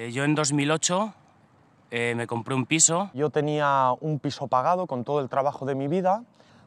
Eh, yo en 2008 eh, me compré un piso. Yo tenía un piso pagado con todo el trabajo de mi vida.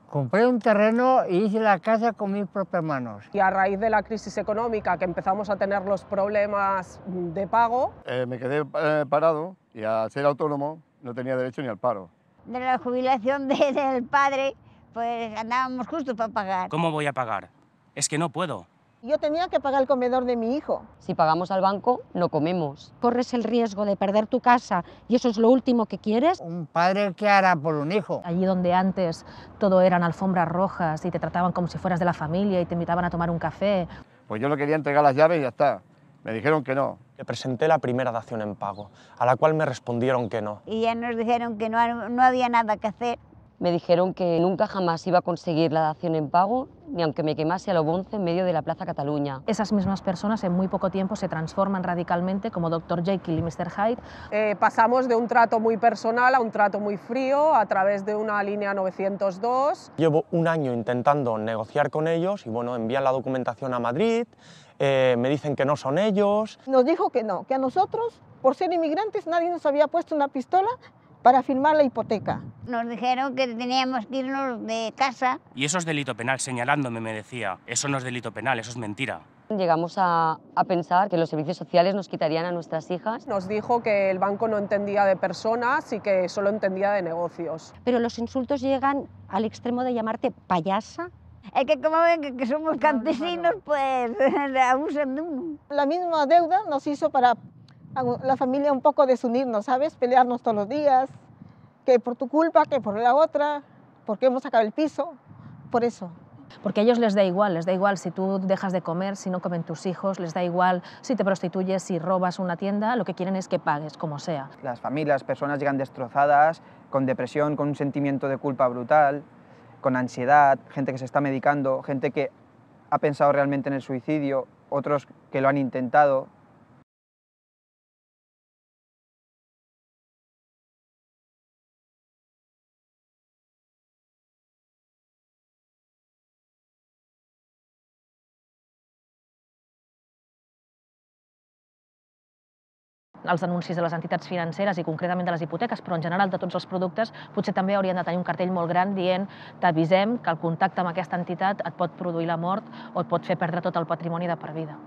Compré un terreno y e hice la casa con mis propias manos. Y a raíz de la crisis económica que empezamos a tener los problemas de pago... Eh, me quedé parado y al ser autónomo no tenía derecho ni al paro. De la jubilación del padre, pues andábamos justo para pagar. ¿Cómo voy a pagar? Es que no puedo. Yo tenía que pagar el comedor de mi hijo. Si pagamos al banco, no comemos. Corres el riesgo de perder tu casa y eso es lo último que quieres. Un padre que hará por un hijo. Allí donde antes todo eran alfombras rojas y te trataban como si fueras de la familia y te invitaban a tomar un café. Pues yo le quería entregar las llaves y ya está. Me dijeron que no. Le presenté la primera dación en pago, a la cual me respondieron que no. Y ya nos dijeron que no, no había nada que hacer me dijeron que nunca jamás iba a conseguir la dación en pago, ni aunque me quemase a lo bonce en medio de la Plaza Cataluña. Esas mismas personas en muy poco tiempo se transforman radicalmente como Dr. Jekyll y Mr. Hyde. Eh, pasamos de un trato muy personal a un trato muy frío a través de una línea 902. Llevo un año intentando negociar con ellos y bueno, envían la documentación a Madrid, eh, me dicen que no son ellos. Nos dijo que no, que a nosotros, por ser inmigrantes, nadie nos había puesto una pistola para firmar la hipoteca. Nos dijeron que teníamos que irnos de casa. Y eso es delito penal, señalándome me decía, eso no es delito penal, eso es mentira. Llegamos a, a, pensar que los servicios sociales nos quitarían a nuestras hijas. Nos dijo que el banco no entendía de personas y que solo entendía de negocios. Pero los insultos llegan al extremo de llamarte payasa. Es que como ven que somos campesinos, pues abusan de La misma deuda nos hizo para la familia un poco desunirnos, ¿sabes? Pelearnos todos los días, que por tu culpa, que por la otra, porque hemos sacado el piso, por eso. Porque a ellos les da igual, les da igual si tú dejas de comer, si no comen tus hijos, les da igual si te prostituyes, si robas una tienda, lo que quieren es que pagues, como sea. Las familias, personas llegan destrozadas, con depresión, con un sentimiento de culpa brutal, con ansiedad, gente que se está medicando, gente que ha pensado realmente en el suicidio, otros que lo han intentado, els anuncis de les entitats financeres i concretament de les hipoteques, però en general de tots els productes, potser també haurien de tenir un cartell molt gran dient t'avisem que el contacte amb aquesta entitat et pot produir la mort o et pot fer perdre tot el patrimoni de per vida.